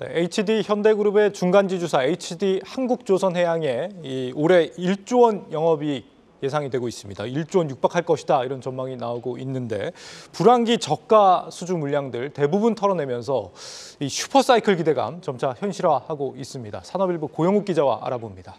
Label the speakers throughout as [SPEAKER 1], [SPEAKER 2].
[SPEAKER 1] 네, HD 현대그룹의 중간지주사 HD 한국조선해양에 이 올해 1조 원 영업이익 예상이 되고 있습니다. 1조 원 육박할 것이다 이런 전망이 나오고 있는데 불황기 저가 수주 물량들 대부분 털어내면서 이 슈퍼사이클 기대감 점차 현실화하고 있습니다. 산업일보 고영욱 기자와 알아봅니다.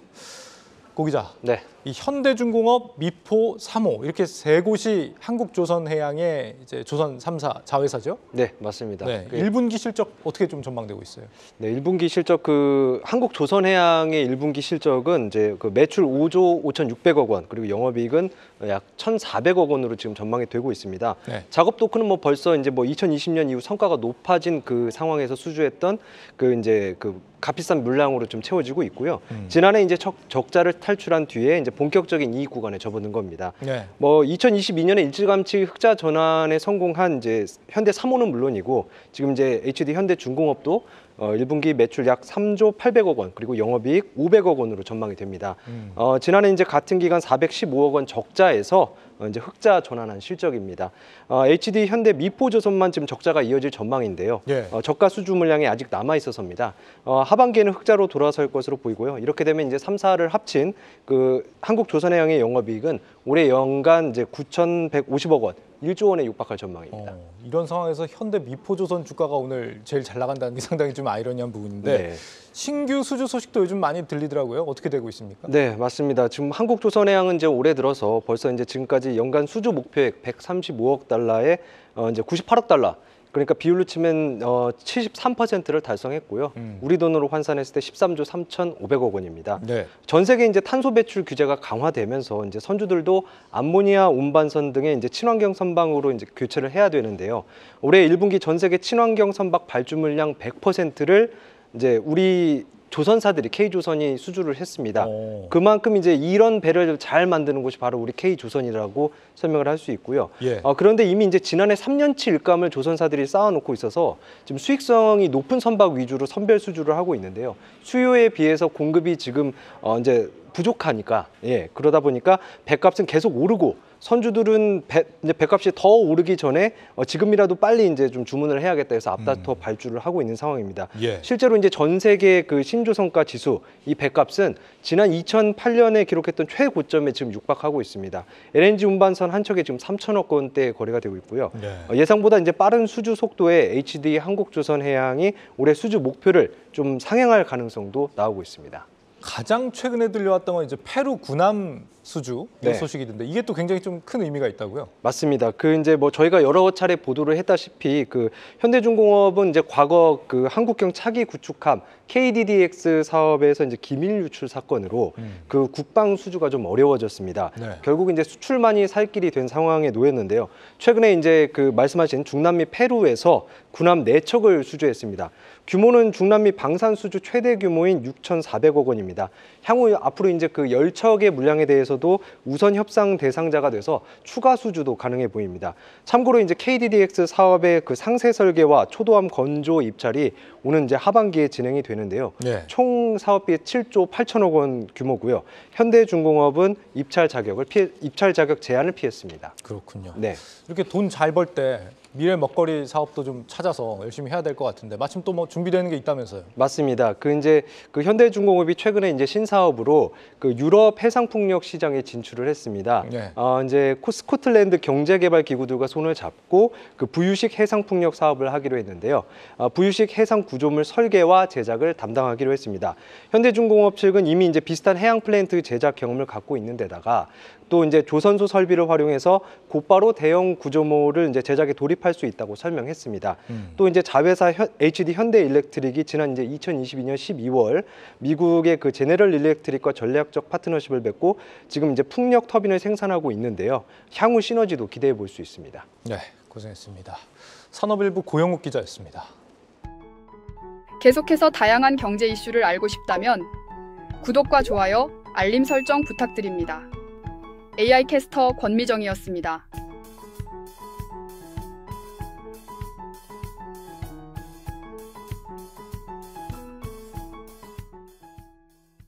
[SPEAKER 1] 고기자. 네. 이 현대중공업, 미포, 삼호 이렇게 세 곳이 한국조선해양의 이제 조선 삼사 자회사죠?
[SPEAKER 2] 네, 맞습니다. 네, 그...
[SPEAKER 1] 1분기 실적 어떻게 좀 전망되고 있어요?
[SPEAKER 2] 네, 1분기 실적 그 한국조선해양의 1분기 실적은 이제 그 매출 5조 5,600억 원, 그리고 영업이익은 약 1,400억 원으로 지금 전망이 되고 있습니다. 네. 작업 도크는 뭐 벌써 이제 뭐 2020년 이후 성과가 높아진 그 상황에서 수주했던 그 이제 그 값비싼 물량으로 좀 채워지고 있고요. 음. 지난해 이제 적자를 탈 탈출한 뒤에 이제 본격적인 이익 구간에 접어든 겁니다. 네. 뭐 2022년에 일찌감치 흑자 전환에 성공한 이제 현대 삼호는 물론이고 지금 이제 HD 현대 중공업도 어, 1분기 매출 약 3조 800억 원 그리고 영업이익 500억 원으로 전망이 됩니다. 음. 어, 지난해 이제 같은 기간 415억 원 적자에서 어, 이제 흑자 전환한 실적입니다. 어, HD 현대 미포조선만 지금 적자가 이어질 전망인데요. 예. 어, 저가 수주 물량이 아직 남아 있어서입니다. 어, 하반기에는 흑자로 돌아설 것으로 보이고요. 이렇게 되면 이제 3사를 합친 그 한국조선해양의 영업이익은 올해 연간 이제 9,150억 원 1조 원에 육박할 전망입니다. 어,
[SPEAKER 1] 이런 상황에서 현대 미포조선 주가가 오늘 제일 잘 나간다는 게 상당히 좀 아이러니한
[SPEAKER 2] 부분인데 네.
[SPEAKER 1] 신규 수주 소식도 요즘 많이 들리더라고요. 어떻게 되고 있습니까?
[SPEAKER 2] 네, 맞습니다. 지금 한국조선해양은 이제 올해 들어서 벌써 이제 지금까지 연간 수주 목표액 135억 달러에 어, 이제 98억 달러 그러니까 비율로 치면 어 73%를 달성했고요. 음. 우리 돈으로 환산했을 때 13조 3,500억 원입니다. 네. 전 세계 이제 탄소 배출 규제가 강화되면서 이제 선주들도 암모니아 운반선 등의 이제 친환경 선방으로 이제 교체를 해야 되는데요. 올해 1분기 전 세계 친환경 선박 발주 물량 100%를 이제 우리 조선사들이 K조선이 수주를 했습니다. 오. 어. 그만큼 이제 이런 배를 잘 만드는 곳이 바로 우리 K조선이라고 설명을 할 수 있고요. 예. 어, 그런데 이미 이제 지난해 3년치 일감을 조선사들이 쌓아놓고 있어서 지금 수익성이 높은 선박 위주로 선별 수주를 하고 있는데요. 수요에 비해서 공급이 지금 어, 이제 부족하니까 예 그러다 보니까 배값은 계속 오르고 선주들은 배, 이제 배값이 더 오르기 전에 어, 지금이라도 빨리 이제 좀 주문을 해야겠다 해서 앞다퉈 음. 발주를 하고 있는 상황입니다. 예. 실제로 이제 전 세계 그 신, 신조성과 지수 이 배값은 지난 2008년에 기록했던 최고점에 지금 육박하고 있습니다. LNG 운반선 한 척에 지금 3천억 원대 거래가 되고 있고요. 네. 어, 예상보다 이제 빠른 수주 속도에 HD 한국조선해양이 올해 수주 목표를 좀 상향할 가능성도 나오고 있습니다. 가장 최근에 들려왔던 건 이제 페루
[SPEAKER 1] 군함 수주 뭐 네. 소식이던데 이게 또 굉장히 좀 큰 의미가 있다고요?
[SPEAKER 2] 맞습니다. 그 이제 뭐 저희가 여러 차례 보도를 했다시피 그 현대중공업은 이제 과거 그 한국형 차기 구축함 KDDX 사업에서 이제 기밀 유출 사건으로 음. 그 국방 수주가 좀 어려워졌습니다. 네. 결국 이제 수출만이 살 길이 된 상황에 놓였는데요. 최근에 이제 그 말씀하신 중남미 페루에서 군함 네척을 수주했습니다. 규모는 중남미 방산 수주 최대 규모인 6,400억 원입니다. 향후 앞으로 이제 그 열척의 물량에 대해서 중에서도 우선 협상 대상자가 돼서 추가 수주도 가능해 보입니다. 참고로 이제 KDDX 사업의 그 상세 설계와 초도함 건조 입찰이 오는 이제 하반기에 진행이 되는데요. 네. 총 사업비 7조 8천억 원 규모고요. 현대중공업은 입찰 자격을 피해, 입찰 자격 제한을 피했습니다. 그렇군요. 네.
[SPEAKER 1] 이렇게 돈잘벌때 미래 먹거리 사업도 좀 찾아서 열심히 해야 될 것 같은데 마침 또 뭐 준비되는 게 있다면서요?
[SPEAKER 2] 맞습니다. 그 이제 그 현대중공업이 최근에 이제 신사업으로 그 유럽 해상풍력 시장에 진출을 했습니다. 네. 어, 이제 스코틀랜드 경제개발기구들과 손을 잡고 그 부유식 해상풍력 사업을 하기로 했는데요. 어, 부유식 해상 구조물 설계와 제작을 담당하기로 했습니다. 현대중공업 측은 이미 이제 비슷한 해양 플랜트 제작 경험을 갖고 있는 데다가 또 이제 조선소 설비를 활용해서 곧바로 대형 구조물을 이제 제작에 돌입 수입할 수 있다고 설명했습니다. 음. 또 이제 자회사 HD 현대 일렉트릭이 지난 이제 2022년 12월 미국의 그 제네럴 일렉트릭과 전략적 파트너십을 맺고 지금 이제 풍력 터빈을 생산하고 있는데요. 향후 시너지도 기대해 볼 수 있습니다. 네,
[SPEAKER 1] 고생했습니다.
[SPEAKER 2] 산업일부 고영욱 기자였습니다. 계속해서 다양한 경제 이슈를 알고 싶다면 구독과 좋아요, 알림 설정 부탁드립니다. AI 캐스터 권미정이었습니다.